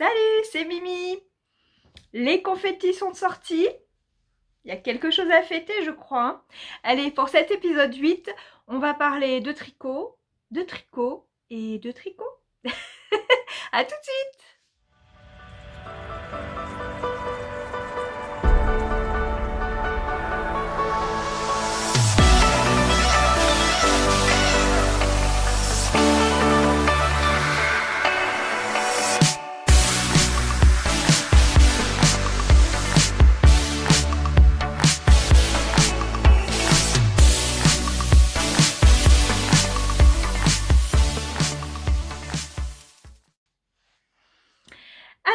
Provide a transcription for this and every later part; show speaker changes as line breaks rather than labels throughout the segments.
Salut, c'est Mimi Les confettis sont sortis. Il y a quelque chose à fêter, je crois. Allez, pour cet épisode 8, on va parler de tricot, de tricot et de tricot. à tout de suite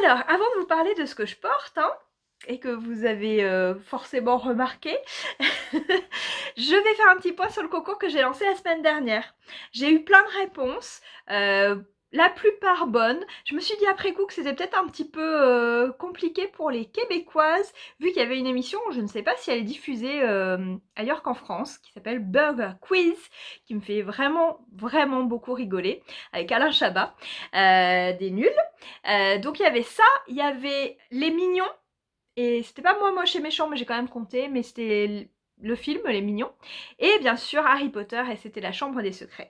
Alors, avant de vous parler de ce que je porte, hein, et que vous avez euh, forcément remarqué, je vais faire un petit point sur le concours que j'ai lancé la semaine dernière. J'ai eu plein de réponses euh, la plupart bonnes. Je me suis dit après coup que c'était peut-être un petit peu euh, compliqué pour les Québécoises, vu qu'il y avait une émission, je ne sais pas si elle est diffusée euh, ailleurs qu'en France, qui s'appelle Burger Quiz, qui me fait vraiment, vraiment beaucoup rigoler, avec Alain Chabat, euh, des nuls. donc il y avait ça, il y avait les mignons, et c'était pas moi moi chez méchant, mais j'ai quand même compté, mais c'était le film, les mignons, et bien sûr Harry Potter et c'était la chambre des secrets.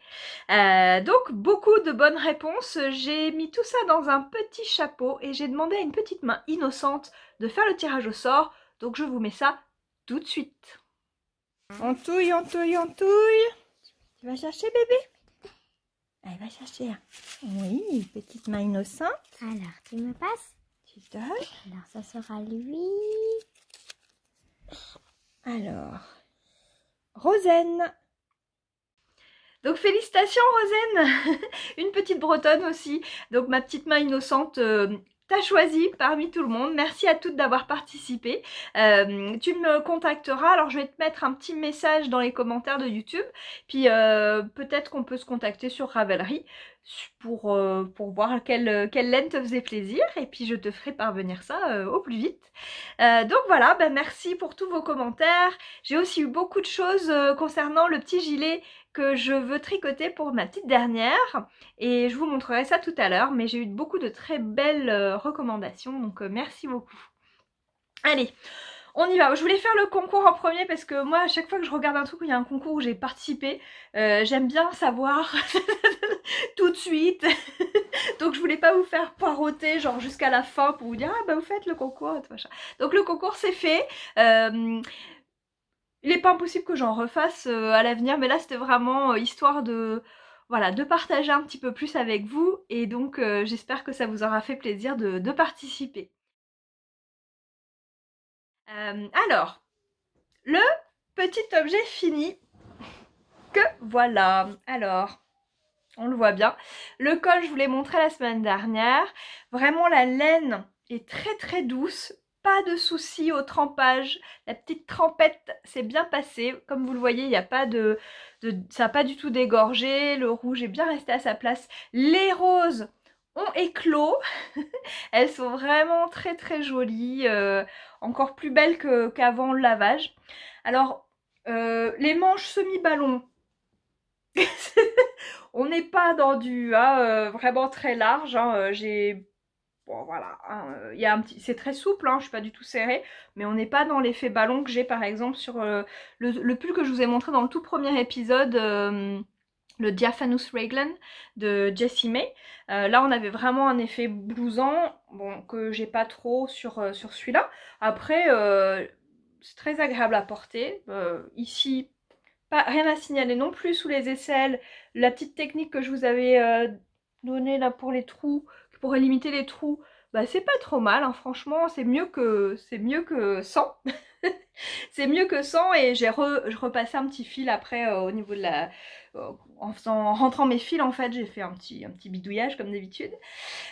Euh, donc beaucoup de bonnes réponses, j'ai mis tout ça dans un petit chapeau et j'ai demandé à une petite main innocente de faire le tirage au sort, donc je vous mets ça tout de suite. On touille, on touille, on touille Tu vas chercher bébé Elle va chercher. Oui, petite main innocente. Alors, tu me passes Tu donnes Alors, ça sera lui. Alors, rosaine Donc félicitations Rosène une petite bretonne aussi. Donc ma petite main innocente euh, T'as choisi parmi tout le monde. Merci à toutes d'avoir participé. Euh, tu me contacteras. Alors, je vais te mettre un petit message dans les commentaires de YouTube. Puis, euh, peut-être qu'on peut se contacter sur Ravelry pour, euh, pour voir euh, quelle, laine te faisait plaisir et puis je te ferai parvenir ça euh, au plus vite. donc voilà, ben merci pour tous vos commentaires. J'ai aussi eu beaucoup de choses concernant le petit gilet que je veux tricoter pour ma petite dernière et je vous montrerai ça tout à l'heure mais j'ai eu beaucoup de très belles recommandations donc merci beaucoup. Allez, on y va. Je voulais faire le concours en premier parce que moi, à chaque fois que je regarde un truc où il y a un concours où j'ai participé, euh, j'aime bien savoir tout de suite. Donc je voulais pas vous faire poireauter genre jusqu'à la fin pour vous dire ah bah vous faites le concours machin. Donc le concours c'est fait. Euh, il n'est pas impossible que j'en refasse euh, à l'avenir, mais là c'était vraiment histoire de voilà, de partager un petit peu plus avec vous et donc j'espère que ça vous aura fait plaisir de participer. Euh, alors, le petit objet fini que voilà. Alors, on le voit bien. Le col, je vous l'ai montré la semaine dernière. Vraiment, la laine est très très douce. Pas de souci au trempage. La petite trempette s'est bien passée. Comme vous le voyez, il n'y a pas de ça n'a pas du tout dégorgé. Le rouge est bien resté à sa place. Les roses on éclos. Elles sont vraiment très très jolies, euh, encore plus belles qu'avant le lavage. Alors, euh, les manches semi ballons on n'est pas dans du hein, euh, vraiment très large. Hein, j'ai... Bon voilà, hein, il un petit, c'est très souple, je suis pas du tout serrée, mais on n'est pas dans l'effet ballon que j'ai par exemple sur le, pull que je vous ai montré dans le tout premier épisode le Diaphanous Raglan de Jessie May. Euh, là on avait vraiment un effet blousant, bon que j'ai pas trop sur, euh, sur celui-là. Après euh, c'est très agréable à porter. ici pas, rien à signaler non plus sous les aisselles. La petite technique que je vous avais donnée là pour les trous, qui pourrait limiter les trous, bah c'est pas trop mal, hein. franchement, c'est mieux que c'est mieux que 100. c'est mieux que 100 et j'ai re, je repassais un petit fil après au niveau de la en, rentrant mes fils en fait j'ai fait un petit, un petit bidouillage comme d'habitude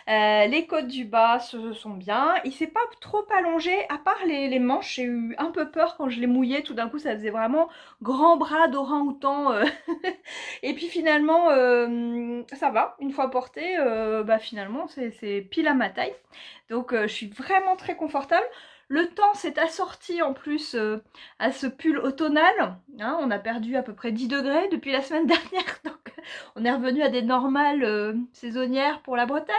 euh, les côtes du bas se sont bien il s'est pas trop allongé à part les, manches j'ai eu un peu peur quand je les mouillais tout d'un coup ça faisait vraiment grand bras dorang ou euh. et puis finalement euh, ça va une fois porté bah finalement c'est pile à ma taille donc je suis vraiment très confortable le temps s'est assorti en plus euh, à ce pull automnal. Hein, on a perdu à peu près 10 degrés depuis la semaine dernière. Donc euh, on est revenu à des normales euh, saisonnières pour la Bretagne.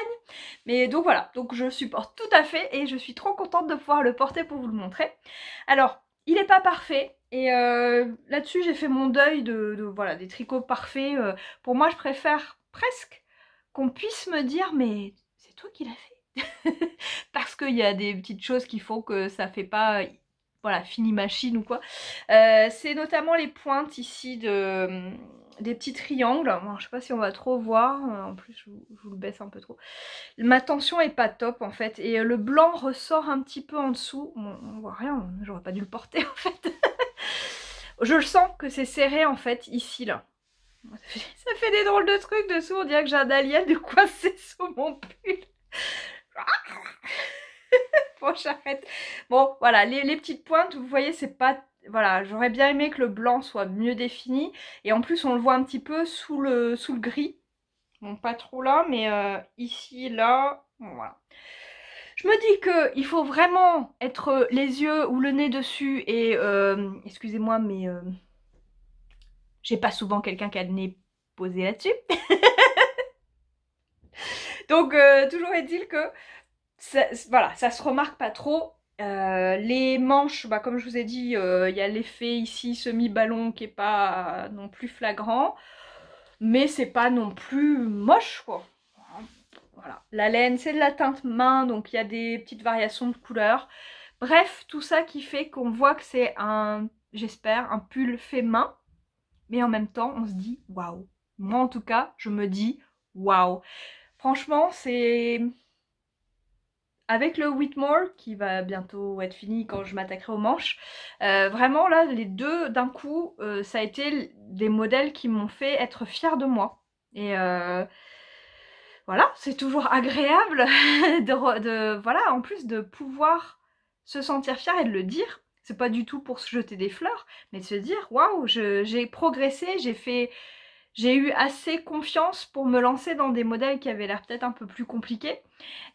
Mais donc voilà, donc je supporte tout à fait et je suis trop contente de pouvoir le porter pour vous le montrer. Alors, il n'est pas parfait. Et là-dessus, j'ai fait mon deuil de, de, voilà, des tricots parfaits. pour moi, je préfère presque qu'on puisse me dire, mais c'est toi qui l'as fait parce qu'il y a des petites choses qui font que ça fait pas voilà, fini machine ou quoi. Euh, c'est notamment les pointes ici de, des petits triangles. Je je sais pas si on va trop voir, euh, en plus je vous, le baisse un peu trop. Ma tension est pas top en fait, et le blanc ressort un petit peu en dessous. on voit rien, j'aurais pas dû le porter en fait. je le sens que c'est serré en fait, ici là. Ça fait, des drôles de trucs dessous, on dirait que j'ai un alien de coincé sous mon pull bon, j'arrête. Bon, voilà, les, petites pointes, vous voyez, c'est pas... Voilà, j'aurais bien aimé que le blanc soit mieux défini. Et en plus, on le voit un petit peu sous le, sous le gris. Bon, pas trop là, mais euh, ici, là, voilà. Je me dis que il faut vraiment être euh, les yeux ou le nez dessus et... Euh, excusez-moi, mais... J'ai pas souvent quelqu'un qui a le nez posé là-dessus. Donc, euh, toujours est-il que ça, voilà, ça se remarque pas trop. Euh, les manches, bah, comme je vous ai dit, euh, il y a l'effet ici semi-ballon qui est pas non plus flagrant, mais c'est pas non plus moche quoi. Voilà. La laine, c'est de la teinte main, donc il y a des petites variations de couleurs. Bref, tout ça qui fait qu'on voit que c'est un, j'espère, un pull fait main, mais en même temps, on se dit waouh. Moi en tout cas, je me dis waouh. Franchement, c'est. Avec le Whitmore, qui va bientôt être fini quand je m'attaquerai aux manches, euh, vraiment là, les deux d'un coup, euh, ça a été des modèles qui m'ont fait être fière de moi. Et euh, voilà, c'est toujours agréable de, Voilà, en plus de pouvoir se sentir fière et de le dire. C'est pas du tout pour se jeter des fleurs, mais de se dire waouh, j'ai progressé, j'ai fait j'ai eu assez confiance pour me lancer dans des modèles qui avaient l'air peut-être un peu plus compliqués.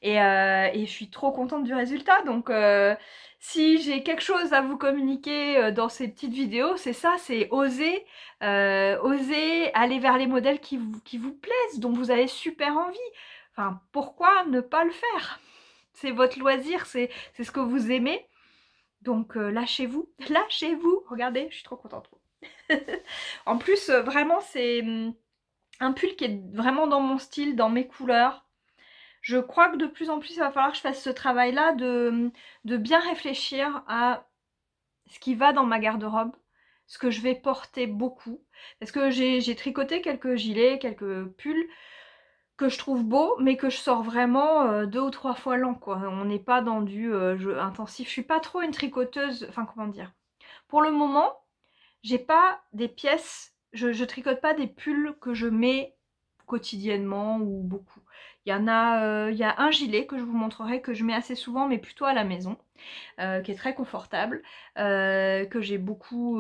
Et, euh, je suis trop contente du résultat. Donc euh, si j'ai quelque chose à vous communiquer euh, dans ces petites vidéos, c'est ça, c'est oser, oser aller vers les modèles qui vous, qui vous plaisent, dont vous avez super envie. Enfin, pourquoi ne pas le faire C'est votre loisir, c'est ce que vous aimez. Donc lâchez-vous, lâchez-vous. Regardez, je suis trop contente. en plus, euh, vraiment, c'est hmm, un pull qui est vraiment dans mon style, dans mes couleurs. Je crois que de plus en plus, il va falloir que je fasse ce travail-là de, hmm, de bien réfléchir à ce qui va dans ma garde-robe, ce que je vais porter beaucoup. Parce que j'ai tricoté quelques gilets, quelques pulls que je trouve beaux, mais que je sors vraiment euh, deux ou trois fois l'an. On n'est pas dans du euh, jeu intensif. Je suis pas trop une tricoteuse, enfin comment dire. Pour le moment, j'ai pas des pièces, je, je, tricote pas des pulls que je mets quotidiennement ou beaucoup. Il y en a, euh, il y a un gilet que je vous montrerai que je mets assez souvent mais plutôt à la maison, euh, qui est très confortable, euh, que j'ai beaucoup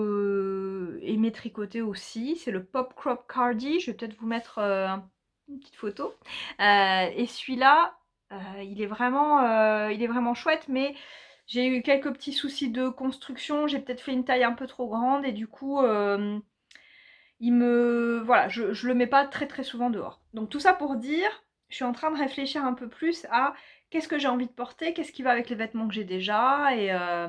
aimé tricoter aussi. C'est le Pop Crop Cardi, je vais peut-être vous mettre une petite photo. et celui-là, il, est vraiment, il est vraiment chouette mais j'ai eu quelques petits soucis de construction, j'ai peut-être fait une taille un peu trop grande et du coup, euh, il me... Voilà, je, le mets pas très très souvent dehors. Donc tout ça pour dire, je suis en train de réfléchir un peu plus à qu'est-ce que j'ai envie de porter, qu'est-ce qui va avec les vêtements que j'ai déjà et, euh,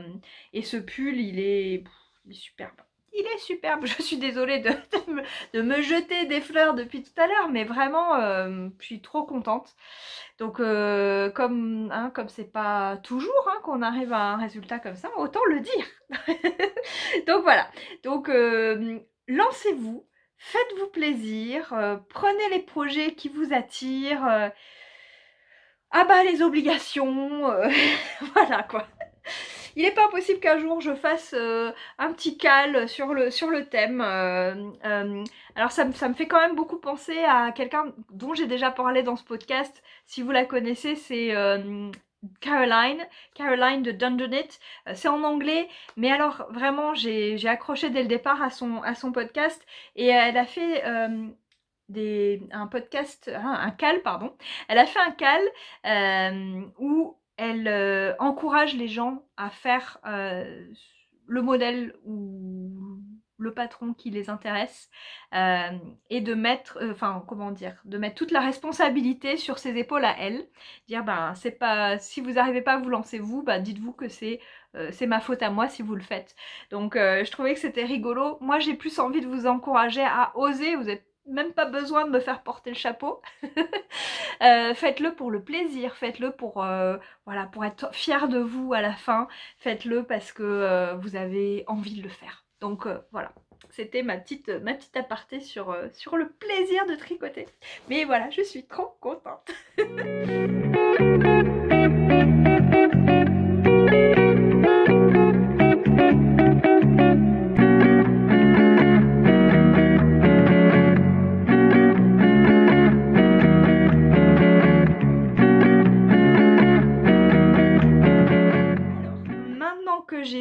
ce pull, il est, il est superbe il est superbe. Je suis désolée de, me, jeter des fleurs depuis tout à l'heure, mais vraiment, euh, je suis trop contente. Donc, euh, comme hein, comme c'est pas toujours hein, qu'on arrive à un résultat comme ça, autant le dire. Donc voilà. Donc euh, lancez-vous, faites-vous plaisir, prenez les projets qui vous attirent. ah bah les obligations, voilà quoi il n'est pas possible qu'un jour je fasse euh, un petit cal sur le, sur le thème. Euh, euh, alors ça, me fait quand même beaucoup penser à quelqu'un dont j'ai déjà parlé dans ce podcast. Si vous la connaissez, c'est Caroline, Caroline de it c'est en anglais, mais alors vraiment j'ai accroché dès le départ à son, à son podcast et elle a fait des, un podcast, hein, un, cal pardon, elle a fait un cal où elle euh, encourage les gens à faire euh, le modèle ou le patron qui les intéresse euh, et de mettre, enfin comment dire, de mettre toute la responsabilité sur ses épaules à elle. Dire ben c'est pas, si vous n'arrivez pas à vous lancer vous, ben, dites-vous que c'est c'est ma faute à moi si vous le faites. Donc je trouvais que c'était rigolo. Moi j'ai plus envie de vous encourager à oser. Vous êtes même pas besoin de me faire porter le chapeau. Euh, faites-le pour le plaisir, faites-le pour, euh, voilà, pour être fier de vous à la fin, faites-le parce que euh, vous avez envie de le faire. Donc voilà, c'était ma petite, ma petite aparté sur, sur le plaisir de tricoter. Mais voilà, je suis trop contente.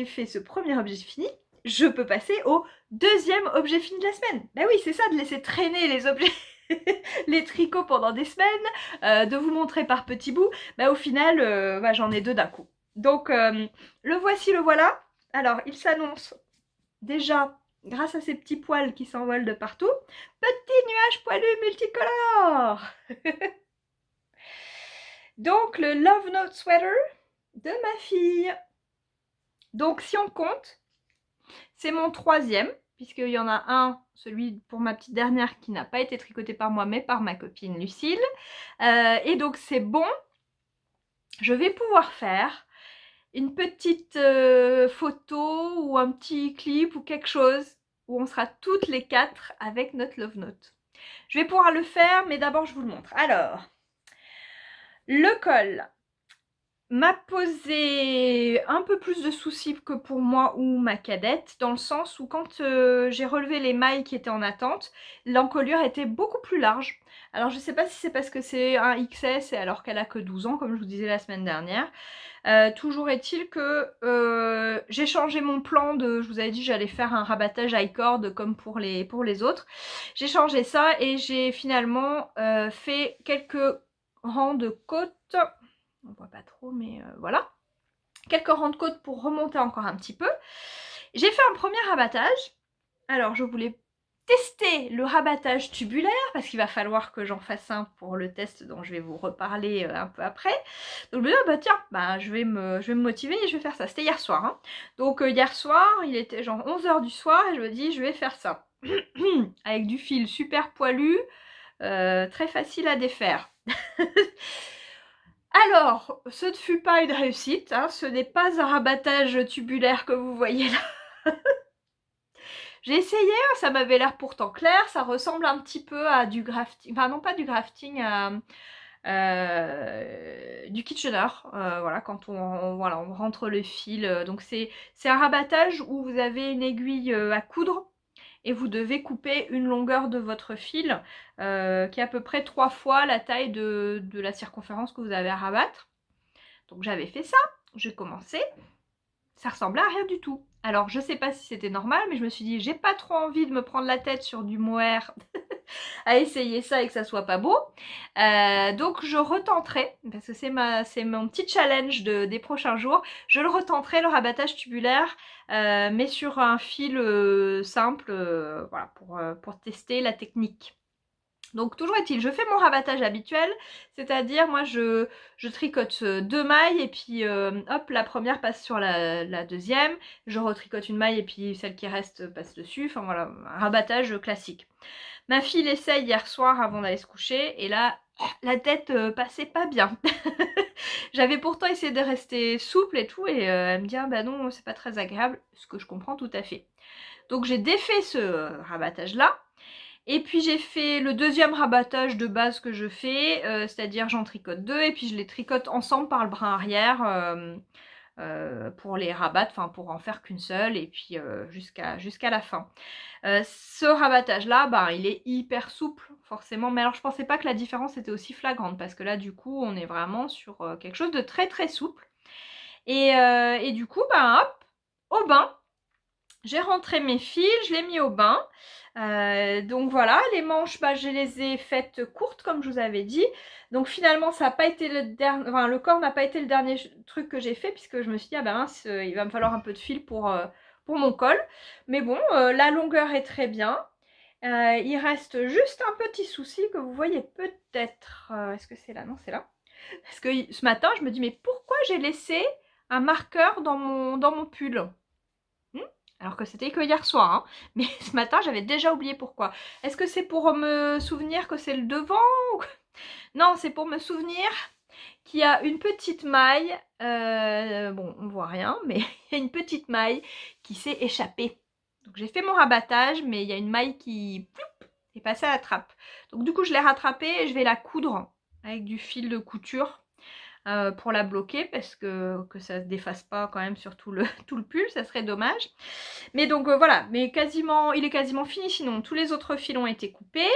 fait ce premier objet fini, je peux passer au deuxième objet fini de la semaine. Bah ben oui, c'est ça de laisser traîner les objets les tricots pendant des semaines, euh, de vous montrer par petits bouts, bah au final euh, j'en ai deux d'un coup. Donc euh, le voici, le voilà. Alors il s'annonce déjà grâce à ces petits poils qui s'envolent de partout. Petit nuage poilu multicolore Donc le Love Note Sweater de ma fille donc si on compte, c'est mon troisième, puisqu'il y en a un, celui pour ma petite dernière qui n'a pas été tricoté par moi, mais par ma copine Lucille. Euh, et donc c'est bon, je vais pouvoir faire une petite euh, photo ou un petit clip ou quelque chose où on sera toutes les quatre avec notre Love Note. Je vais pouvoir le faire, mais d'abord je vous le montre. Alors, le col m'a posé un peu plus de soucis que pour moi ou ma cadette, dans le sens où quand euh, j'ai relevé les mailles qui étaient en attente, l'encolure était beaucoup plus large. Alors je sais pas si c'est parce que c'est un XS et alors qu'elle a que 12 ans, comme je vous disais la semaine dernière. Euh, toujours est-il que euh, j'ai changé mon plan de, je vous avais dit j'allais faire un rabattage high cord comme pour les, pour les autres. J'ai changé ça et j'ai finalement fait quelques rangs de côtes on voit pas trop mais euh, voilà quelques rangs de côtes pour remonter encore un petit peu j'ai fait un premier rabattage alors je voulais tester le rabattage tubulaire parce qu'il va falloir que j'en fasse un pour le test dont je vais vous reparler euh, un peu après. Donc je me dis, ah, bah tiens, bah, je, vais me, je vais me motiver et je vais faire ça. C'était hier soir. Hein. Donc euh, hier soir, il était genre 11h du soir et je me dis je vais faire ça. Avec du fil super poilu, très facile à défaire. Alors, ce ne fut pas une réussite, hein, ce n'est pas un rabattage tubulaire que vous voyez là. J'ai essayé, hein, ça m'avait l'air pourtant clair, ça ressemble un petit peu à du grafting, enfin non pas du grafting, euh, du kitchener, euh, voilà, quand on, on rentre le fil. Euh, donc c'est un rabattage où vous avez une aiguille à coudre et vous devez couper une longueur de votre fil euh, qui est à peu près trois fois la taille de, de la circonférence que vous avez à rabattre. Donc j'avais fait ça, j'ai commencé, ça ressemblait à rien du tout. Alors je sais pas si c'était normal, mais je me suis dit j'ai pas trop envie de me prendre la tête sur du mohair à essayer ça et que ça soit pas beau. Euh, donc je retenterai, parce que c'est mon petit challenge des prochains jours, je le retenterai le rabattage tubulaire, euh, mais sur un fil euh, simple, voilà, pour, pour tester la technique. Donc toujours est-il, je fais mon rabattage habituel, c'est-à-dire moi je, je, tricote deux mailles et puis hop, la première passe sur la, la, deuxième, je retricote une maille et puis celle qui reste passe dessus, enfin voilà, un rabattage classique. Ma fille l'essaye hier soir avant d'aller se coucher et là, la tête euh, passait pas bien. J'avais pourtant essayé de rester souple et tout et euh, elle me dit ah bah non c'est pas très agréable, ce que je comprends tout à fait. Donc j'ai défait ce euh, rabattage là et puis j'ai fait le deuxième rabattage de base que je fais, c'est-à-dire j'en tricote deux et puis je les tricote ensemble par le brin arrière euh, pour les rabattre, enfin pour en faire qu'une seule et puis euh, jusqu'à jusqu'à la fin. Euh, ce rabattage là, ben, il est hyper souple forcément, mais alors je pensais pas que la différence était aussi flagrante parce que là du coup on est vraiment sur quelque chose de très très souple. Et, et du coup, ben hop, j'ai rentré mes fils, je l'ai mis au bain. Euh, donc voilà, les manches, bah, je les ai faites courtes comme je vous avais dit. Donc finalement, ça n'a pas été le dernier, enfin, le corps n'a pas été le dernier truc que j'ai fait puisque je me suis dit ah ben il va me falloir un peu de fil pour, euh, pour mon col. Mais bon, la longueur est très bien. il reste juste un petit souci que vous voyez peut-être. Est-ce que c'est là Non, c'est là. Parce que ce matin, je me dis mais pourquoi j'ai laissé un marqueur dans mon, dans mon pull alors que c'était que hier soir, hein. mais ce matin j'avais déjà oublié pourquoi. Est-ce que c'est pour me souvenir que c'est le devant Non, c'est pour me souvenir qu'il y a une petite maille, euh, bon on voit rien, mais il y a une petite maille qui s'est échappée. Donc j'ai fait mon rabattage, mais il y a une maille qui est passée à la trappe. Donc du coup je l'ai rattrapée et je vais la coudre avec du fil de couture euh, pour la bloquer parce que, ça ne se défasse pas quand même sur tout le, tout le pull, ça serait dommage. Mais donc euh, voilà, mais quasiment, il est quasiment fini sinon. Tous les autres fils ont été coupés.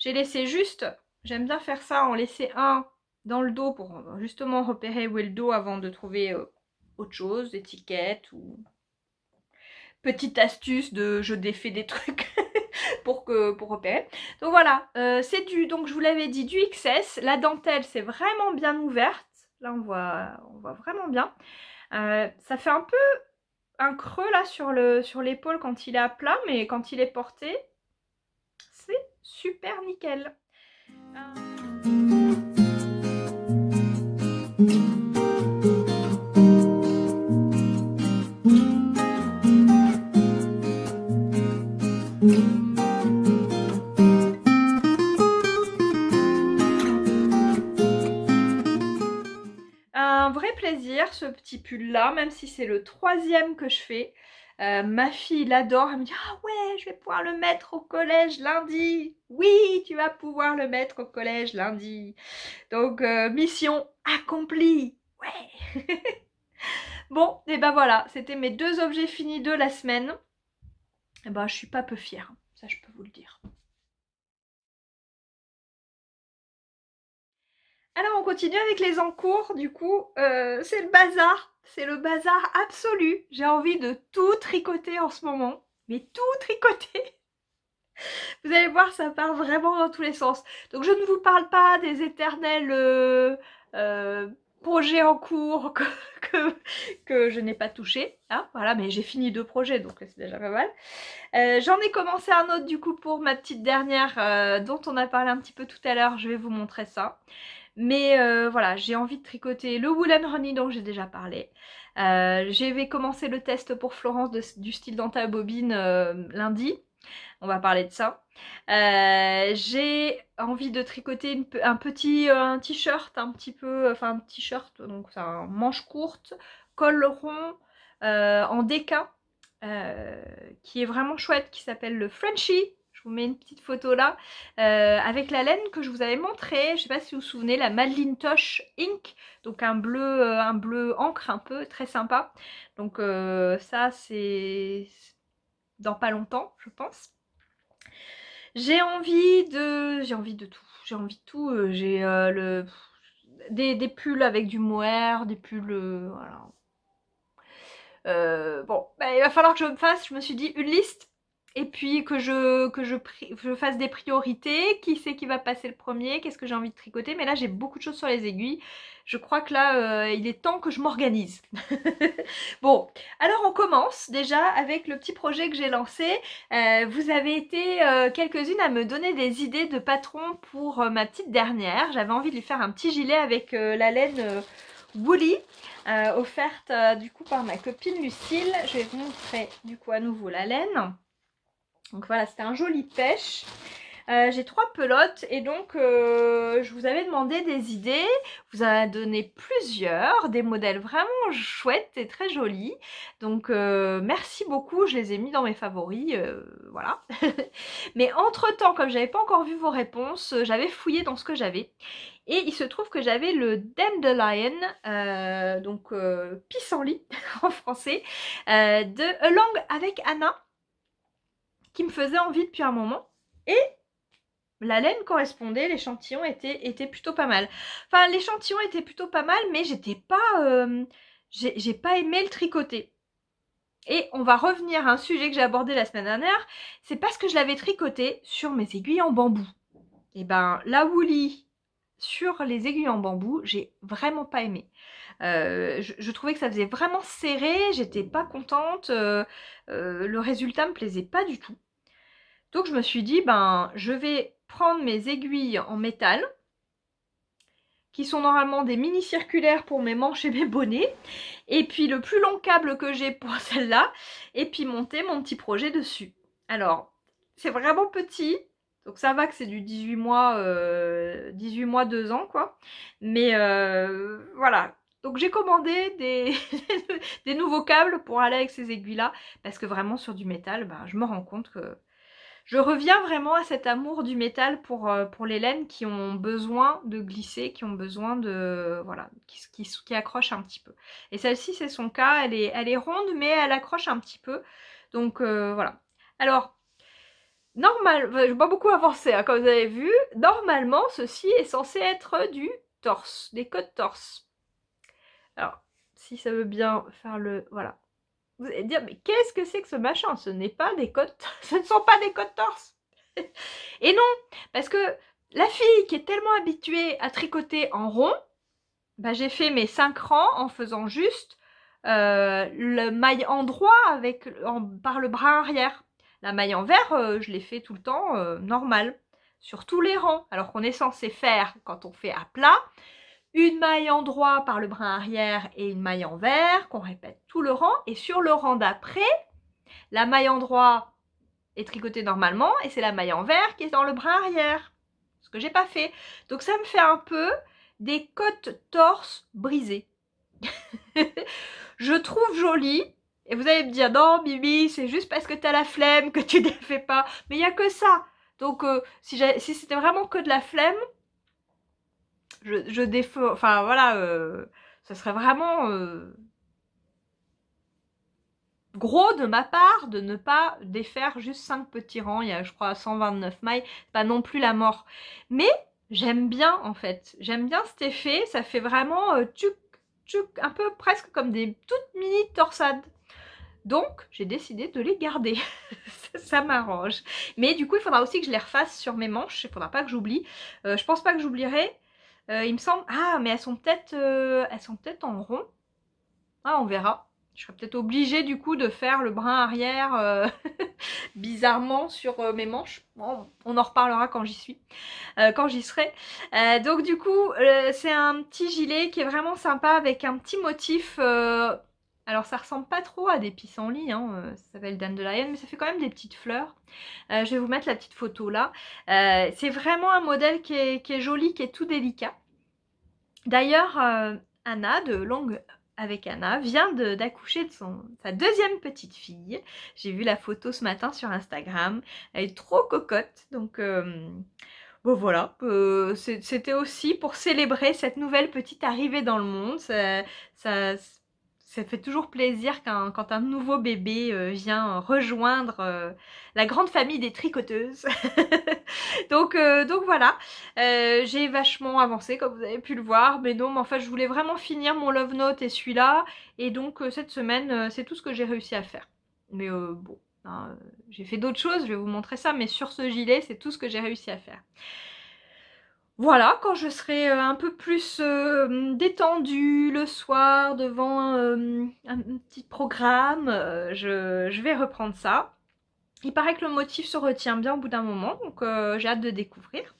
J'ai laissé juste, j'aime bien faire ça, en laisser un dans le dos pour euh, justement repérer où est le dos avant de trouver autre chose, étiquette ou petite astuce de je défais des trucs pour que pour repérer. Donc voilà, c'est du, donc je vous l'avais dit, du XS. La dentelle, c'est vraiment bien ouverte. Là, on voit, on voit vraiment bien. Euh, ça fait un peu un creux là sur l'épaule sur quand il est à plat, mais quand il est porté, c'est super nickel. Euh. ce petit pull là, même si c'est le troisième que je fais. Euh, ma fille l'adore, elle me dit ah ouais je vais pouvoir le mettre au collège lundi. Oui tu vas pouvoir le mettre au collège lundi. Donc euh, mission accomplie. Ouais. bon et ben voilà c'était mes deux objets finis de la semaine. Et eh ben je suis pas peu fière, hein. ça je peux vous le dire. Alors, on continue avec les encours. Du coup, euh, c'est le bazar. C'est le bazar absolu. J'ai envie de tout tricoter en ce moment. Mais tout tricoter Vous allez voir, ça part vraiment dans tous les sens. Donc, je ne vous parle pas des éternels... Euh, euh, projets en cours que, que, je n'ai pas touché. Hein, voilà, mais j'ai fini deux projets, donc c'est déjà pas mal. J'en ai commencé un autre du coup pour ma petite dernière dont on a parlé un petit peu tout à l'heure. Je vais vous montrer ça. Mais euh, voilà, j'ai envie de tricoter le woolen Honey dont j'ai déjà parlé. Euh, je vais commencer le test pour Florence du style dans bobine euh, lundi. On va parler de ça. j'ai envie de tricoter un petit t-shirt, un petit peu, enfin un t-shirt, donc c'est un manche courte, col rond en déca, qui est vraiment chouette, qui s'appelle le Frenchie je vous mets une petite photo là, euh, avec la laine que je vous avais montrée, je ne sais pas si vous vous souvenez, la Madeline Tosh Ink, donc un bleu, euh, un bleu encre un peu, très sympa. Donc euh, ça c'est dans pas longtemps je pense. J'ai envie de... j'ai envie de tout, j'ai envie de tout, j'ai le... Des, des, pulls avec du mohair, des pulls... voilà. bon, bah, il va falloir que je me fasse, je me suis dit, une liste et puis que je, fasse des priorités, qui c'est qui va passer le premier, qu'est-ce que j'ai envie de tricoter, mais là j'ai beaucoup de choses sur les aiguilles, je crois que là euh, il est temps que je m'organise. bon, alors on commence déjà avec le petit projet que j'ai lancé, euh, vous avez été euh, quelques-unes à me donner des idées de patron pour ma petite dernière, j'avais envie de lui faire un petit gilet avec la laine Woolly, offerte du coup par ma copine Lucille, je vais vous montrer du coup à nouveau la laine. Donc voilà, c'était un joli pêche. Euh, j'ai trois pelotes et donc euh, je vous avais demandé des idées, vous en avez donné plusieurs, des modèles vraiment chouettes et très jolis. Donc euh, merci beaucoup, je les ai mis dans mes favoris, voilà. Mais entre temps, comme j'avais pas encore vu vos réponses, j'avais fouillé dans ce que j'avais. Et il se trouve que j'avais le Dandelion, donc pissenlit en français, de Long avec Anna qui me faisait envie depuis un moment. Et la laine correspondait, l'échantillon était, plutôt pas mal. Enfin, l'échantillon était plutôt pas mal, mais j'étais pas... Euh, j'ai pas aimé le tricoter. Et on va revenir à un sujet que j'ai abordé la semaine dernière, c'est parce que je l'avais tricoté sur mes aiguilles en bambou. Et eh ben, la woolly sur les aiguilles en bambou, j'ai vraiment pas aimé. Euh, je, trouvais que ça faisait vraiment serré, j'étais pas contente, euh, euh, le résultat me plaisait pas du tout. Donc je me suis dit, ben je vais prendre mes aiguilles en métal, qui sont normalement des mini circulaires pour mes manches et mes bonnets, et puis le plus long câble que j'ai pour celle-là, et puis monter mon petit projet dessus. Alors, c'est vraiment petit, donc ça va que c'est du 18 mois, 18 mois, 2 ans quoi. Mais voilà, donc j'ai commandé des, nouveaux câbles pour aller avec ces aiguilles-là, parce que vraiment sur du métal, ben, je me rends compte que je reviens vraiment à cet amour du métal pour, euh, pour les laines qui ont besoin de glisser, qui ont besoin de... voilà, qui, qui, accrochent un petit peu. Et celle-ci, c'est son cas, elle est, elle est ronde, mais elle accroche un petit peu. Donc euh, voilà. Alors, normal, je pas beaucoup avancé, hein, comme vous avez vu, normalement, ceci est censé être du torse, des codes torse. Alors, si ça veut bien faire le... Voilà. Vous allez dire, mais qu'est-ce que c'est que ce machin Ce n'est pas des côtes Ce ne sont pas des côtes torse Et non Parce que la fille qui est tellement habituée à tricoter en rond, bah, j'ai fait mes 5 rangs en faisant juste euh, le maille en droit avec, par le bras arrière. La maille en vert, euh, je l'ai fait tout le temps euh, normal, sur tous les rangs. Alors qu'on est censé faire, quand on fait à plat, une maille en droit par le brin arrière et une maille en vert qu'on répète tout le rang. Et sur le rang d'après, la maille en droit est tricotée normalement et c'est la maille en vert qui est dans le brin arrière. Ce que j'ai pas fait. Donc ça me fait un peu des côtes torse brisées. je trouve joli. Et vous allez me dire, non, Bibi, c'est juste parce que t'as la flemme que tu ne fais pas. Mais il n'y a que ça. Donc, euh, si c'était vraiment que de la flemme, je, je enfin voilà, euh, ça serait vraiment euh, gros de ma part de ne pas défaire juste 5 petits rangs, il y a je crois 129 mailles, pas non plus la mort. Mais j'aime bien en fait, j'aime bien cet effet, ça fait vraiment euh, un peu presque comme des toutes mini torsades. Donc, j'ai décidé de les garder. ça, m'arrange. Mais du coup, il faudra aussi que je les refasse sur mes manches. Il ne faudra pas que j'oublie. je pense pas que j'oublierai. Euh, il me semble... Ah, mais elles sont peut-être euh, elles sont peut-être en rond. Ah, on verra. Je serai peut-être obligée du coup de faire le brin arrière euh, bizarrement sur mes manches. Bon, on en reparlera quand j'y suis, quand j'y serai. donc du coup, c'est un petit gilet qui est vraiment sympa avec un petit motif alors ça ressemble pas trop à des pissenlits, hein, euh, ça s'appelle dandelion, mais ça fait quand même des petites fleurs. Euh, je vais vous mettre la petite photo là. Euh, c'est vraiment un modèle qui est, joli, qui est tout délicat. D'ailleurs, Anna de Longue avec Anna vient d'accoucher de, son, sa deuxième petite fille. J'ai vu la photo ce matin sur Instagram. Elle est trop cocotte, donc... Bon voilà, c'était aussi pour célébrer cette nouvelle petite arrivée dans le monde. ça ça fait toujours plaisir quand, un nouveau bébé euh, vient euh, rejoindre euh, la grande famille des tricoteuses. donc, donc voilà, j'ai vachement avancé comme vous avez pu le voir, mais non, mais en fait je voulais vraiment finir mon Love Note et celui-là, et donc cette semaine c'est tout ce que j'ai réussi à faire. Mais bon, hein, j'ai fait d'autres choses, je vais vous montrer ça, mais sur ce gilet c'est tout ce que j'ai réussi à faire voilà, quand je serai euh, un peu plus euh, détendue le soir devant euh, un petit programme, je, vais reprendre ça. Il paraît que le motif se retient bien au bout d'un moment, donc j'ai hâte de découvrir.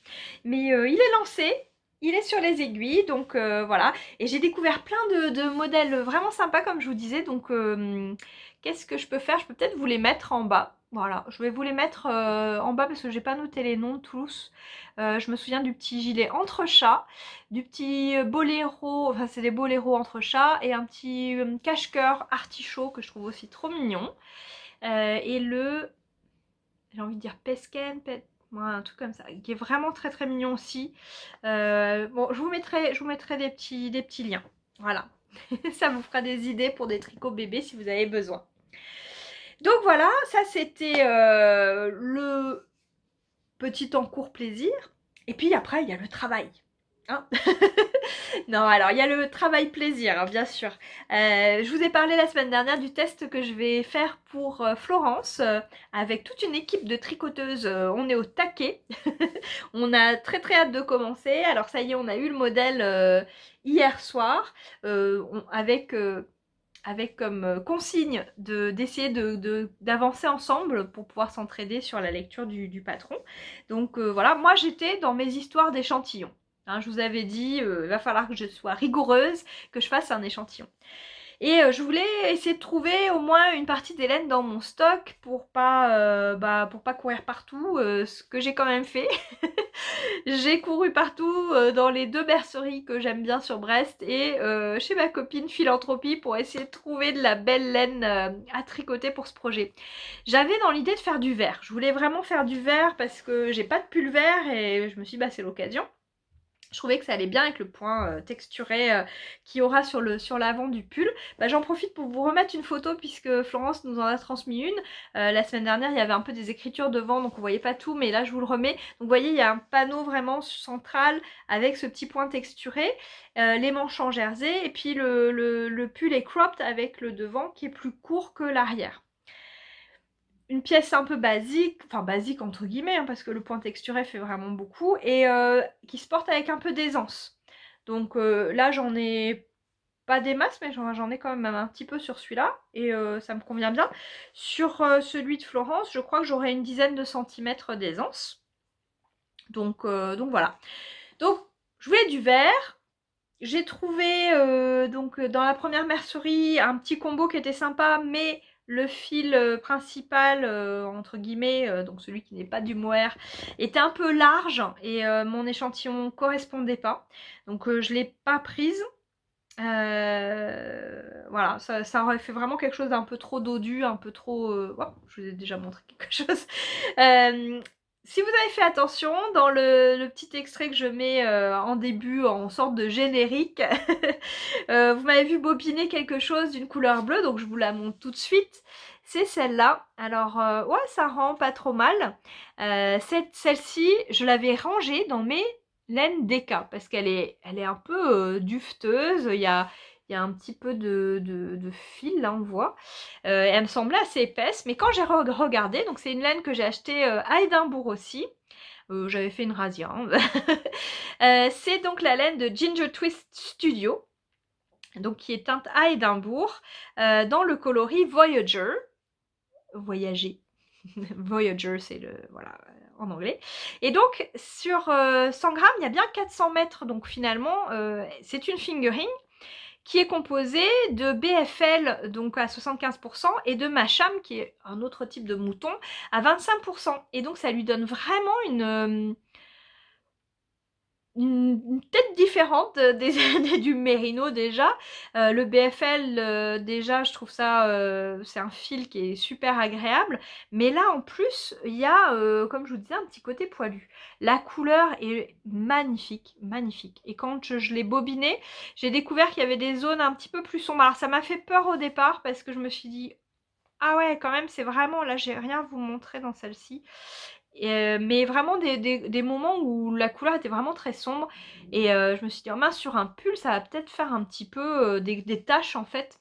Mais il est lancé, il est sur les aiguilles, donc voilà. Et j'ai découvert plein de, modèles vraiment sympas, comme je vous disais. Donc, qu'est-ce que je peux faire Je peux peut-être vous les mettre en bas voilà, je vais vous les mettre euh, en bas parce que j'ai pas noté les noms tous. Euh, je me souviens du petit gilet entre chats, du petit boléro, enfin c'est des boléros entre chats, et un petit euh, cache-coeur artichaut que je trouve aussi trop mignon. et le, j'ai envie de dire pesken, un truc comme ça, qui est vraiment très très mignon aussi. bon, je vous mettrai, je vous mettrai des, petits, des petits liens, voilà. ça vous fera des idées pour des tricots bébés si vous avez besoin. Donc voilà, ça c'était euh, le petit en cours plaisir. Et puis après, il y a le travail. Hein. non, alors il y a le travail plaisir, hein, bien sûr. Euh, je vous ai parlé la semaine dernière du test que je vais faire pour euh, Florence avec toute une équipe de tricoteuses. on est au taquet. on a très très hâte de commencer. Alors ça y est, on a eu le modèle hier soir avec avec comme euh, consigne d'essayer de, d'avancer ensemble pour pouvoir s'entraider sur la lecture du, patron. Donc euh, voilà, moi j'étais dans mes histoires d'échantillons. Hein, je vous avais dit, euh, il va falloir que je sois rigoureuse, que je fasse un échantillon. Et euh, je voulais essayer de trouver au moins une partie des laines dans mon stock pour pas, euh, bah, pour pas courir partout, euh, ce que j'ai quand même fait. j'ai couru partout dans les deux berceries que j'aime bien sur Brest et chez ma copine Philanthropie pour essayer de trouver de la belle laine à tricoter pour ce projet. J'avais dans l'idée de faire du verre. Je voulais vraiment faire du verre parce que j'ai pas de pull vert et je me suis dit bah c'est l'occasion je trouvais que ça allait bien avec le point euh, texturé euh, qui qu'il y aura sur l'avant du pull. Bah, j'en profite pour vous remettre une photo puisque Florence nous en a transmis une. Euh, la semaine dernière, il y avait un peu des écritures devant, donc on voyez pas tout, mais là je vous le remets. Donc vous voyez, il y a un panneau vraiment central avec ce petit point texturé, les manches en jersey, et puis le, le, le pull est cropped avec le devant qui est plus court que l'arrière une pièce un peu basique, enfin basique entre guillemets, hein, parce que le point texturé fait vraiment beaucoup, et euh, qui se porte avec un peu d'aisance. Donc euh, là j'en ai pas des masses, mais j'en ai quand même un petit peu sur celui-là, et euh, ça me convient bien. Sur celui de Florence, je crois que j'aurais une dizaine de centimètres d'aisance. Donc, donc voilà. Donc je voulais du vert, j'ai trouvé donc dans la première mercerie un petit combo qui était sympa, mais le fil euh, principal, euh, entre guillemets, euh, donc celui qui n'est pas du mohair, était un peu large et mon échantillon correspondait pas. Donc je ne l'ai pas prise. voilà, ça, ça, aurait fait vraiment quelque chose d'un peu trop dodu, un peu trop... je vous ai déjà montré quelque chose si vous avez fait attention, dans le, petit extrait que je mets euh, en début, en sorte de générique, euh, vous m'avez vu bobiner quelque chose d'une couleur bleue, donc je vous la montre tout de suite. C'est celle-là. Alors, euh, ouais, ça rend pas trop mal. Celle-ci, je l'avais rangée dans mes laines DK, parce qu'elle est, elle est un peu dufteuse. Il y a, il y a un petit peu de, fil, là on voit. Euh, elle me semblait assez épaisse, mais quand j'ai regardé, donc c'est une laine que j'ai achetée euh, à Edinburgh aussi, euh, j'avais fait une rasia hein. c'est donc la laine de Ginger Twist Studio, donc qui est teinte à Édimbourg, dans le coloris Voyager, voyager, Voyager c'est le, voilà, en anglais. Et donc, sur 100 grammes, il y a bien 400 mètres. Donc, finalement, c'est une fingering qui est composé de BFL donc à 75% et de Macham qui est un autre type de mouton à 25%. Et donc ça lui donne vraiment une euh, une tête différente euh, du Merino déjà. Euh, le BFL euh, déjà je trouve ça c'est un fil qui est super agréable. Mais là en plus il y a comme je vous disais un petit côté poilu. La couleur est magnifique, magnifique. Et quand je, l'ai bobiné j'ai découvert qu'il y avait des zones un petit peu plus sombres. Alors ça m'a fait peur au départ parce que je me suis dit ah ouais, quand même, c'est vraiment... Là, j'ai rien à vous montrer dans celle-ci. Euh, mais vraiment des, des, moments où la couleur était vraiment très sombre et euh, je me suis dit oh sur un pull ça va peut-être faire un petit peu euh, des, des, taches en fait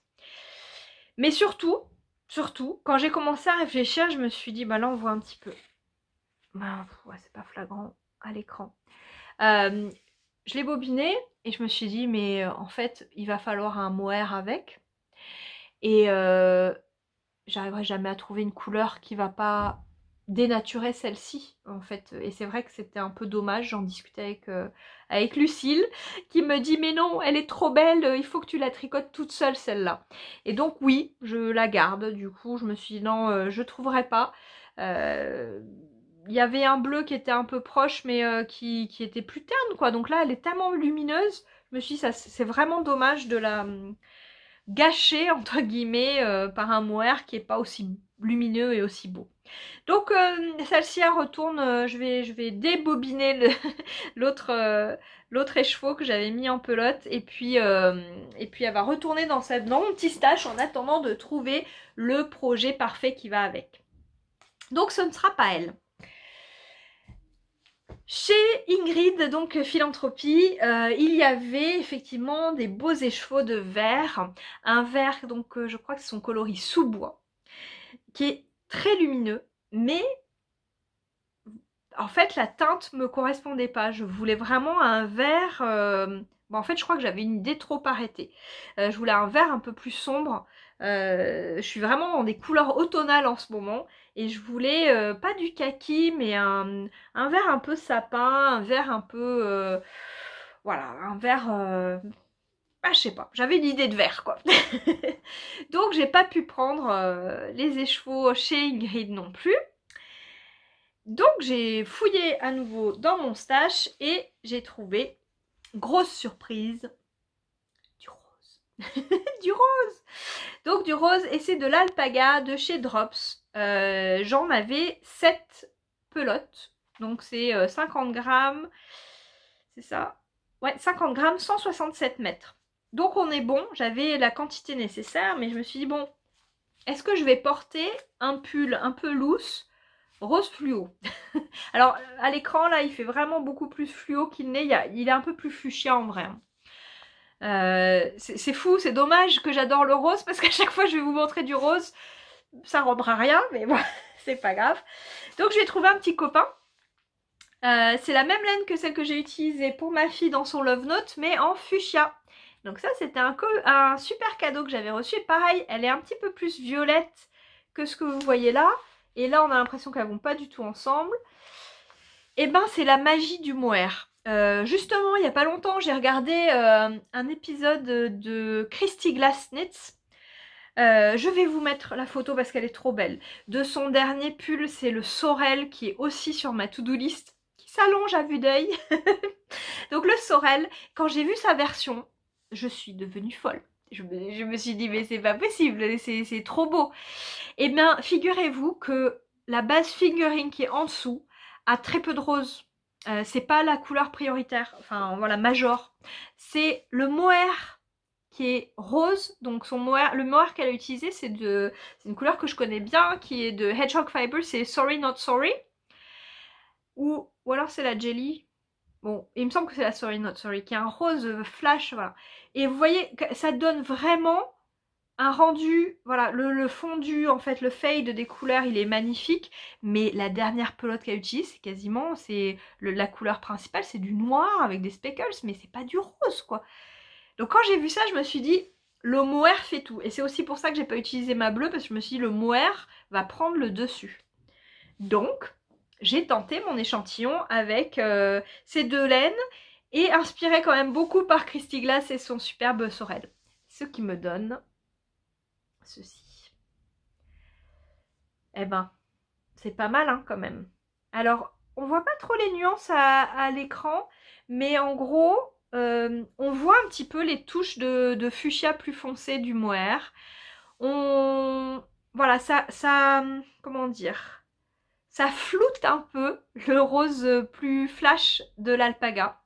mais surtout surtout quand j'ai commencé à réfléchir je me suis dit bah là on voit un petit peu c'est pas flagrant à l'écran je l'ai bobiné et je me suis dit mais en fait il va falloir un mohair avec et j'arriverai jamais à trouver une couleur qui va pas dénaturer celle-ci en fait et c'est vrai que c'était un peu dommage j'en discutais avec, euh, avec Lucille qui me dit mais non elle est trop belle il faut que tu la tricotes toute seule celle-là et donc oui je la garde du coup je me suis dit non euh, je trouverai pas euh, il y avait un bleu qui était un peu proche mais qui, qui, était plus terne quoi donc là elle est tellement lumineuse je me suis dit ça c'est vraiment dommage de la Gâchée entre guillemets euh, par un moir qui n'est pas aussi lumineux et aussi beau. Donc euh, celle-ci elle retourne, euh, je, vais, je vais débobiner l'autre l'autre écheveau que j'avais mis en pelote et puis, et puis elle va retourner dans, sa, dans mon petit stache en attendant de trouver le projet parfait qui va avec. Donc ce ne sera pas elle. Chez Ingrid, donc philanthropie, euh, il y avait effectivement des beaux échevaux de vert. un vert, donc euh, je crois que c'est son coloris sous bois, qui est très lumineux, mais en fait la teinte me correspondait pas. Je voulais vraiment un verre. Euh, bon, en fait je crois que j'avais une idée trop arrêtée. je voulais un verre un peu plus sombre. je suis vraiment dans des couleurs automnales en ce moment et je voulais euh, pas du kaki mais un, verre un peu sapin, un verre un peu... Euh, voilà, un verre... Euh, ah, je sais pas, j'avais une idée de verre quoi. Donc j'ai pas pu prendre les échevaux chez Ingrid non plus. Donc j'ai fouillé à nouveau dans mon stash et j'ai trouvé, grosse surprise, du rose. du rose Donc du rose et c'est de l'alpaga de chez Drops. Euh, j'en avais 7 pelotes. Donc c'est 50 euh, grammes, c'est ça Ouais, 50 grammes, 167 mètres. Donc on est bon, j'avais la quantité nécessaire, mais je me suis dit, bon, est-ce que je vais porter un pull un peu loose rose fluo. Alors à l'écran là il fait vraiment beaucoup plus fluo qu'il n'est, il, est un peu plus fuchsia en vrai. Hein. Euh, c'est fou, c'est dommage que j'adore le rose parce qu'à chaque fois je vais vous montrer du rose, ça rendra rien, mais bon, c'est pas grave. Donc je vais trouver un petit copain. Euh, c'est la même laine que celle que j'ai utilisée pour ma fille dans son Love Note, mais en fuchsia. Donc ça, c'était un, super cadeau que j'avais reçu. Pareil, elle est un petit peu plus violette que ce que vous voyez là. Et là, on a l'impression qu'elles vont pas du tout ensemble. Et eh ben, c'est la magie du mohair. Euh, justement, il n'y a pas longtemps, j'ai regardé euh, un épisode de Christy Glassnitz euh, je vais vous mettre la photo parce qu'elle est trop belle. De son dernier pull, c'est le Sorel qui est aussi sur ma to-do list, qui s'allonge à vue d'œil. Donc le Sorel, quand j'ai vu sa version, je suis devenue folle. Je me, suis dit mais c'est pas possible, c'est trop beau. Eh bien figurez-vous que la base fingering qui est en dessous a très peu de rose. Euh, c'est pas la couleur prioritaire, enfin voilà, major. C'est le mohair qui est rose, donc son le mohair qu'elle a utilisé c'est de une couleur que je connais bien qui est de Hedgehog Fiber, c'est Sorry Not Sorry ou, ou alors c'est la Jelly, bon il me semble que c'est la Sorry Not Sorry qui est un rose flash voilà et vous voyez ça donne vraiment un rendu, voilà, le, fondu, en fait, le fade des couleurs, il est magnifique, mais la dernière pelote qu'elle utilise, c'est quasiment, c'est la couleur principale, c'est du noir avec des speckles, mais c'est pas du rose, quoi. Donc quand j'ai vu ça, je me suis dit, le mohair fait tout. Et c'est aussi pour ça que j'ai pas utilisé ma bleue, parce que je me suis dit, le mohair va prendre le dessus. Donc, j'ai tenté mon échantillon avec euh, ces deux laines, et inspiré quand même beaucoup par Christy Glass et son superbe Sorel. Ce qui me donne ceci. Eh ben, c'est pas mal hein, quand même. Alors, on voit pas trop les nuances à l'écran, mais en gros, euh, on voit un petit peu les touches de, fuchsia plus foncé du mohair. On... Voilà, ça, ça... Comment dire Ça floute un peu le rose plus flash de l'alpaga.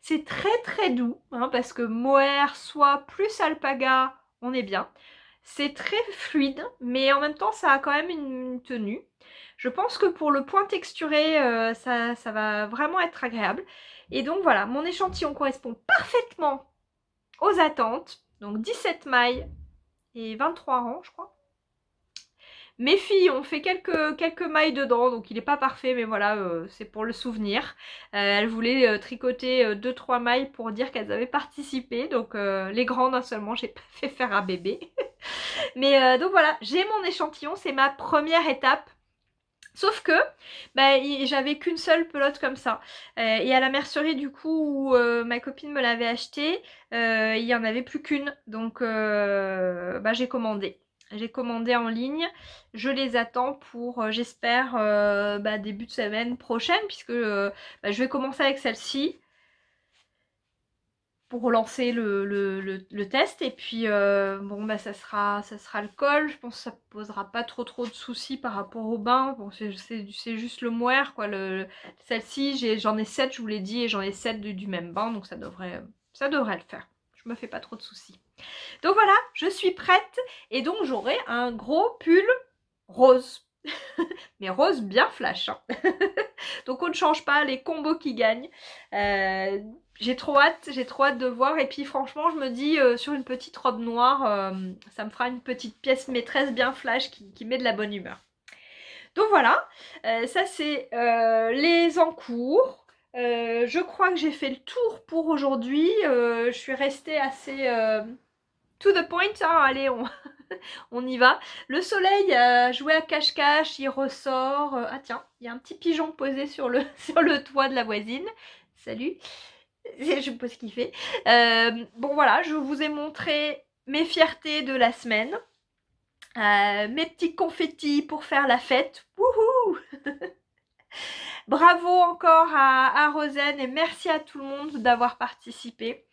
C'est très très doux, hein, parce que mohair soit plus alpaga, on est bien. C'est très fluide, mais en même temps ça a quand même une tenue. Je pense que pour le point texturé, euh, ça, ça va vraiment être agréable. Et donc voilà, mon échantillon correspond parfaitement aux attentes. Donc 17 mailles et 23 rangs, je crois. Mes filles ont fait quelques, quelques mailles dedans, donc il n'est pas parfait, mais voilà, euh, c'est pour le souvenir. Euh, elles voulaient euh, tricoter 2-3 mailles pour dire qu'elles avaient participé, donc les grandes hein, seulement, j'ai fait faire un bébé. mais donc voilà, j'ai mon échantillon, c'est ma première étape Sauf que bah, j'avais qu'une seule pelote comme ça. Euh, et à la mercerie du coup où euh, ma copine me l'avait achetée, euh, il n'y en avait plus qu'une. Donc bah, j'ai commandé. J'ai commandé en ligne. Je les attends pour, j'espère, bah, début de semaine prochaine puisque je vais commencer avec celle-ci pour relancer le, test et puis euh, bon bah, ça sera ça sera le col je pense que ça posera pas trop trop de soucis par rapport au bain bon, c'est juste le moir quoi le, celle-ci j'en ai, sept, 7 je vous l'ai dit et j'en ai 7 du même bain donc ça devrait ça devrait le faire je me fais pas trop de soucis donc voilà je suis prête et donc j'aurai un gros pull rose mais rose bien flash hein. donc on ne change pas les combos qui gagnent euh, j'ai trop hâte, j'ai trop hâte de voir. Et puis franchement, je me dis, euh, sur une petite robe noire, euh, ça me fera une petite pièce maîtresse bien flash qui, met de la bonne humeur. Donc voilà, euh, ça c'est les encours. je crois que j'ai fait le tour pour aujourd'hui. je suis restée assez to the point. Hein. Allez, on, on y va. Le soleil a joué à cache-cache, il ressort. ah tiens, il y a un petit pigeon posé sur le, sur le toit de la voisine. Salut je pas ce qu'il fait bon voilà, je vous ai montré mes fiertés de la semaine. Euh, mes petits confettis pour faire la fête. Wouhou Bravo encore à, Rosen et merci à tout le monde d'avoir participé.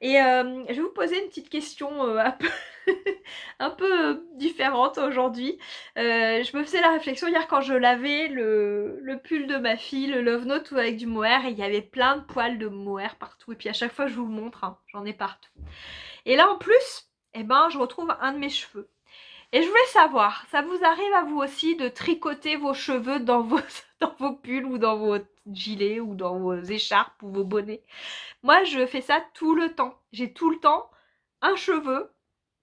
Et euh, je vais vous poser une petite question euh, un, peu différente aujourd'hui. Euh, je me faisais la réflexion hier quand je lavais le, pull de ma fille, le Love Note avec du mohair, et il y avait plein de poils de mohair partout. Et puis à chaque fois, je vous le montre, hein, j'en ai partout. Et là en plus, eh ben, je retrouve un de mes cheveux. Et je voulais savoir, ça vous arrive à vous aussi de tricoter vos cheveux dans vos, dans vos pulls ou dans vos gilets ou dans vos écharpes ou vos bonnets Moi, je fais ça tout le temps. J'ai tout le temps un cheveu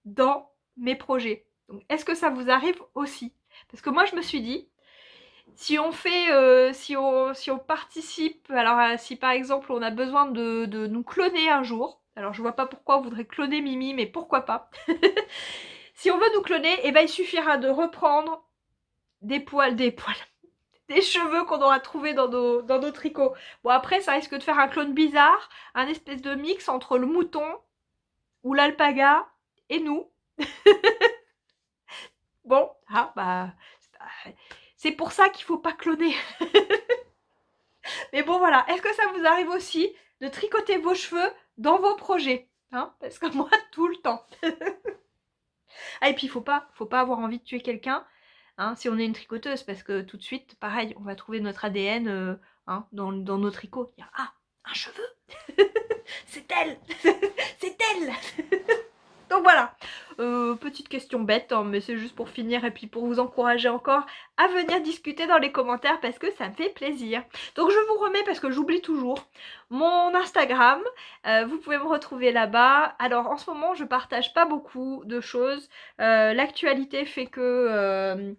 dans mes projets. Donc, est-ce que ça vous arrive aussi Parce que moi, je me suis dit, si on fait, euh, si, on, si on participe, alors euh, si par exemple on a besoin de, de nous cloner un jour, alors je vois pas pourquoi on voudrait cloner Mimi, mais pourquoi pas Si on veut nous cloner, eh ben, il suffira de reprendre des poils, des poils, des cheveux qu'on aura trouvés dans nos, dans nos tricots. Bon après, ça risque de faire un clone bizarre, un espèce de mix entre le mouton ou l'alpaga et nous. bon, ah bah... C'est pour ça qu'il faut pas cloner. Mais bon voilà, est-ce que ça vous arrive aussi de tricoter vos cheveux dans vos projets hein Parce que moi, tout le temps. Ah et puis faut pas, faut pas avoir envie de tuer quelqu'un hein, si on est une tricoteuse parce que tout de suite, pareil, on va trouver notre ADN euh, hein, dans, nos tricots. ah, un cheveu, c'est elle, c'est elle. Donc voilà, euh, petite question bête, hein, mais c'est juste pour finir et puis pour vous encourager encore à venir discuter dans les commentaires parce que ça me fait plaisir. Donc je vous remets parce que j'oublie toujours mon Instagram, euh, vous pouvez me retrouver là-bas. Alors en ce moment je partage pas beaucoup de choses, euh, l'actualité fait que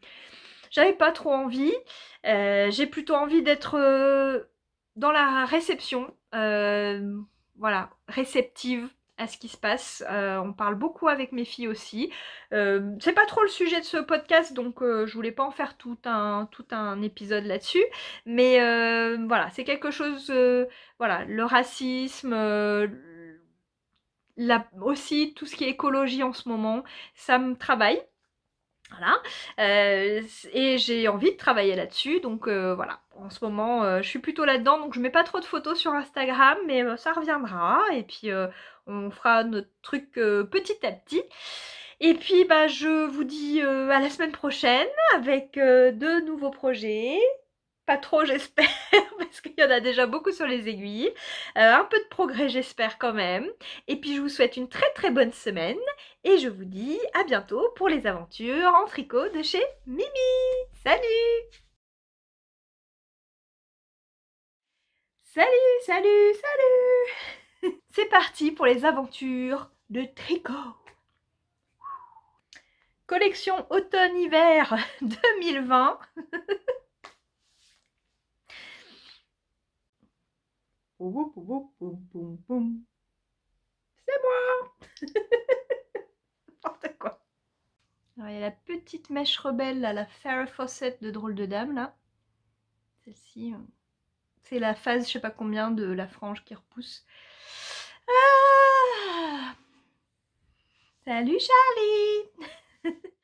j'avais pas trop envie, j'ai plutôt envie d'être dans la réception, voilà, réceptive à ce qui se passe. Euh, on parle beaucoup avec mes filles aussi. Euh, c'est pas trop le sujet de ce podcast, donc euh, je voulais pas en faire tout un, tout un épisode là-dessus. Mais voilà, c'est quelque chose. voilà, le racisme. là aussi tout ce qui est écologie en ce moment, ça me travaille voilà, euh, et j'ai envie de travailler là-dessus, donc euh, voilà, en ce moment euh, je suis plutôt là-dedans, donc je mets pas trop de photos sur Instagram, mais ça reviendra, et puis on fera notre truc petit à petit. Et puis bah, je vous dis à la semaine prochaine avec de nouveaux projets, pas trop j'espère parce qu'il y en a déjà beaucoup sur les aiguilles. Euh, un peu de progrès j'espère quand même. Et puis je vous souhaite une très très bonne semaine et je vous dis à bientôt pour les aventures en tricot de chez Mimi. Salut Salut, salut, salut C'est parti pour les aventures de tricot Collection automne-hiver 2020 C'est moi N'importe quoi. Alors, il y a la petite mèche rebelle, là, la faire Fawcett de Drôle de Dame, là. Celle-ci, euh, c'est la phase, je sais pas combien, de la frange qui repousse. Ah Salut Charlie